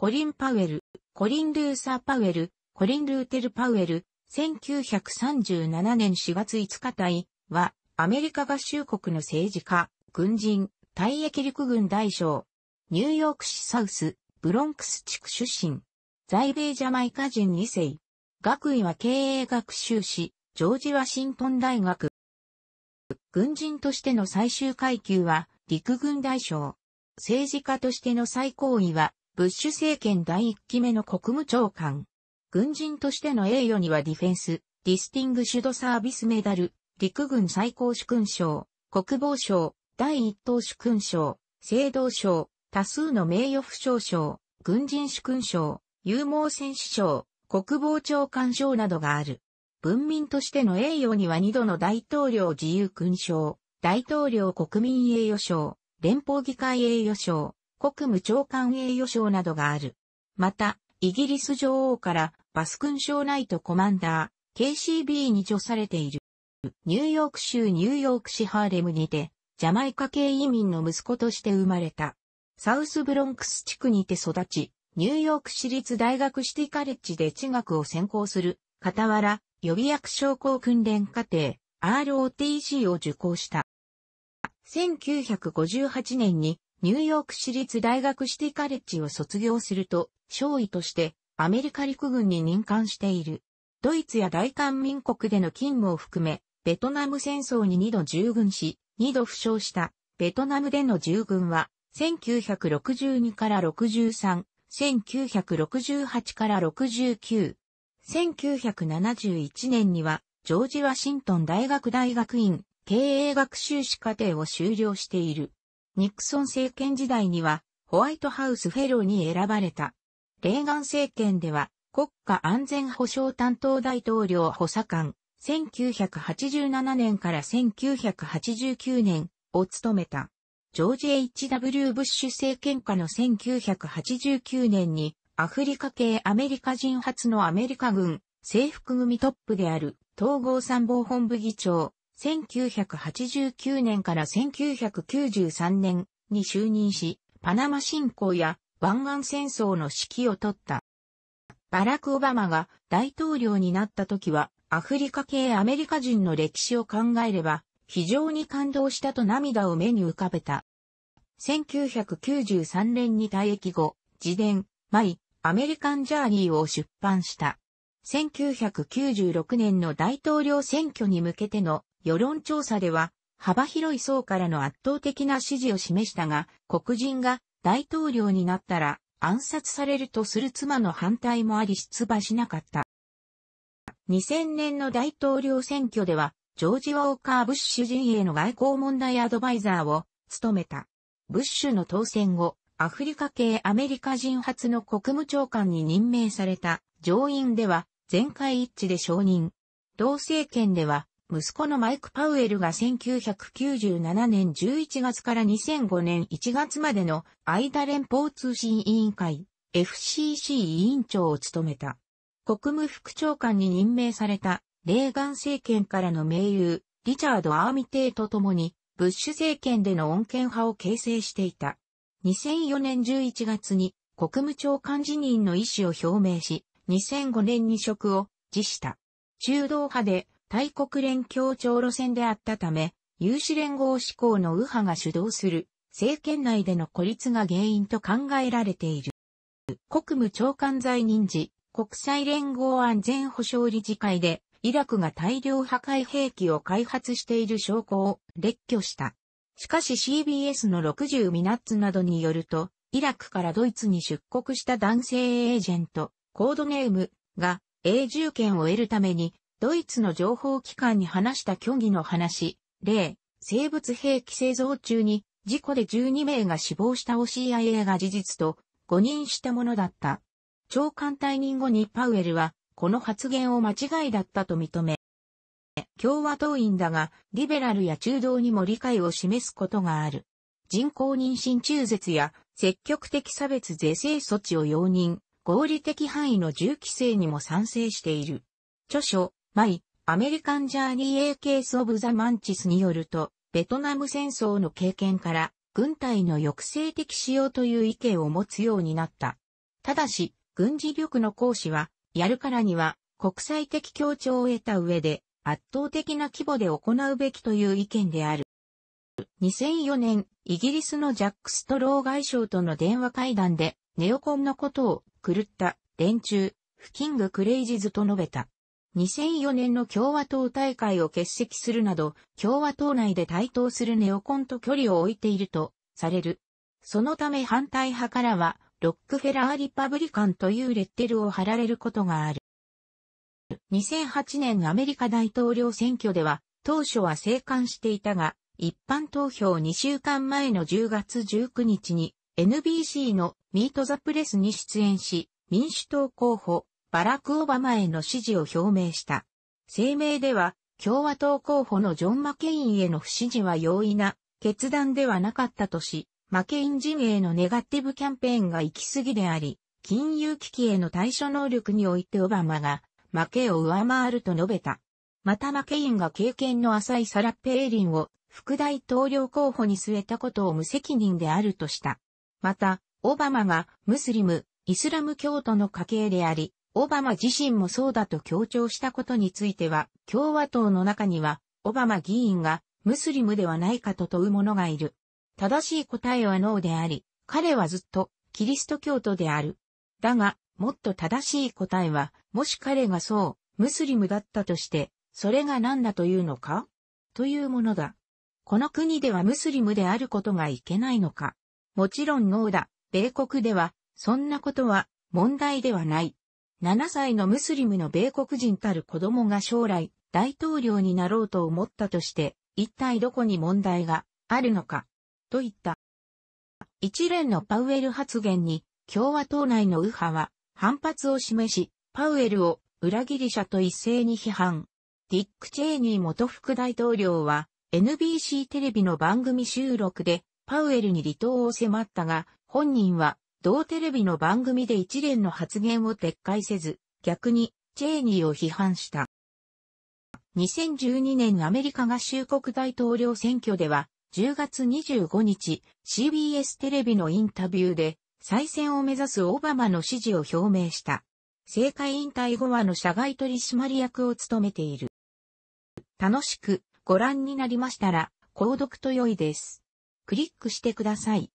コリン・パウエル、コリン・ルーサー・パウエル、コリン・ルーテル・パウエル、1937年4月5日隊は、アメリカ合衆国の政治家、軍人、退役陸軍大将、ニューヨーク市サウス、ブロンクス地区出身、在米ジャマイカ人2世、学位は経営学習士、ジョージ・ワシントン大学。軍人としての最終階級は、陸軍大将。政治家としての最高位は、ブッシュ政権第1期目の国務長官。軍人としての栄誉にはディフェンス、ディスティングシュドサービスメダル、陸軍最高主勲章、国防省、第一等主勲章、聖堂賞、多数の名誉負傷賞、軍人主勲章、有毛戦士賞、国防長官賞などがある。文民としての栄誉には二度の大統領自由勲章、大統領国民栄誉賞、連邦議会栄誉賞、国務長官栄誉賞などがある。また、イギリス女王からバスクン賞ナイトコマンダー、KCB に除されている。ニューヨーク州ニューヨーク市ハーレムにて、ジャマイカ系移民の息子として生まれた。サウスブロンクス地区にて育ち、ニューヨーク市立大学シティカレッジで地学を専攻する、傍ら、予備役商工訓練課程、ROTC を受講した。1958年にニューヨーク市立大学シティカレッジを卒業すると、少尉としてアメリカ陸軍に任官している。ドイツや大韓民国での勤務を含め、ベトナム戦争に2度従軍し、2度負傷したベトナムでの従軍は、1962から63、1968から69。1971年には、ジョージ・ワシントン大学大学院経営学修士課程を修了している。ニクソン政権時代にはホワイトハウスフェローに選ばれた。レーガン政権では国家安全保障担当大統領補佐官、1987年から1989年を務めた。ジョージ・ H.W. ブッシュ政権下の1989年にアフリカ系アメリカ人初のアメリカ軍制服組トップである統合参謀本部議長1989年から1993年に就任し、パナマ侵攻や湾岸戦争の指揮を取った。バラク・オバマが大統領になった時は、アフリカ系アメリカ人の歴史を考えれば、非常に感動したと涙を目に浮かべた。1993年に退役後、自伝、マイ、アメリカンジャーニーを出版した。1996年の大統領選挙に向けての世論調査では、幅広い層からの圧倒的な支持を示したが、黒人が大統領になったら暗殺されるとする妻の反対もあり出馬しなかった。2000年の大統領選挙では、ジョージ・ウォーカー・ブッシュ陣営の外交問題アドバイザーを務めた。ブッシュの当選後、アフリカ系アメリカ人初の国務長官に任命された上院では全会一致で承認。同政権では息子のマイク・パウエルが1997年11月から2005年1月までの間連邦通信委員会 FCC 委員長を務めた。国務副長官に任命されたレーガン政権からの盟友リチャード・アーミテイと共にブッシュ政権での恩恵派を形成していた。2004年11月に国務長官辞任の意思を表明し、2005年に職を辞した。中道派で大国連協調路線であったため、有志連合志向の右派が主導する政権内での孤立が原因と考えられている。国務長官在任時、国際連合安全保障理事会で、イラクが大量破壊兵器を開発している証拠を列挙した。しかし CBS の60ミナッツなどによると、イラクからドイツに出国した男性エージェント、コードネームが永住権を得るためにドイツの情報機関に話した虚偽の話、例、生物兵器製造中に事故で12名が死亡したを CIA が事実と誤認したものだった。長官退任後にパウエルはこの発言を間違いだったと認め、共和党員だがリベラルや中道にも理解を示すことがある。人工妊娠中絶や積極的差別是正措置を容認、合理的範囲の銃規制にも賛成している。著書、マイ、アメリカンジャーニー A ケースオブザマンチスによると、ベトナム戦争の経験から、軍隊の抑制的使用という意見を持つようになった。ただし、軍事力の行使は、やるからには、国際的協調を得た上で、圧倒的な規模で行うべきという意見である。2004年、イギリスのジャック・ストロー外相との電話会談で、ネオコンのことを狂った連中、フキング・クレイジズと述べた。2004年の共和党大会を欠席するなど、共和党内で対等するネオコンと距離を置いているとされる。そのため反対派からは、ロックフェラー・リパブリカンというレッテルを貼られることがある。2008年アメリカ大統領選挙では、当初は生還していたが、一般投票2週間前の10月19日に、NBC のミートザプレスに出演し、民主党候補バラク・オバマへの支持を表明した。声明では、共和党候補のジョン・マケインへの不支持は容易な決断ではなかったとし、マケイン陣営のネガティブキャンペーンが行き過ぎであり、金融危機への対処能力においてオバマが負けを上回ると述べた。またマケインが経験の浅いサラ・ペーリンを副大統領候補に据えたことを無責任であるとした。また、オバマがムスリム、イスラム教徒の家系であり、オバマ自身もそうだと強調したことについては、共和党の中には、オバマ議員がムスリムではないかと問う者がいる。正しい答えはノーであり、彼はずっとキリスト教徒である。だが、もっと正しい答えは、もし彼がそう、ムスリムだったとして、それが何だというのかというものだ。この国ではムスリムであることがいけないのかもちろんノーだ。米国では、そんなことは問題ではない。7歳のムスリムの米国人たる子供が将来大統領になろうと思ったとして、一体どこに問題があるのか、と言った。一連のパウエル発言に共和党内の右派は反発を示し、パウエルを裏切り者と一斉に批判。ディック・チェーニー元副大統領は NBC テレビの番組収録でパウエルに離党を迫ったが、本人は同テレビの番組で一連の発言を撤回せず、逆にチェーニーを批判した。2012年アメリカ合衆国大統領選挙では、10月25日、CBS テレビのインタビューで、再選を目指すオバマの支持を表明した。政界引退後はの社外取締役を務めている。楽しくご覧になりましたら、購読と良いです。クリックしてください。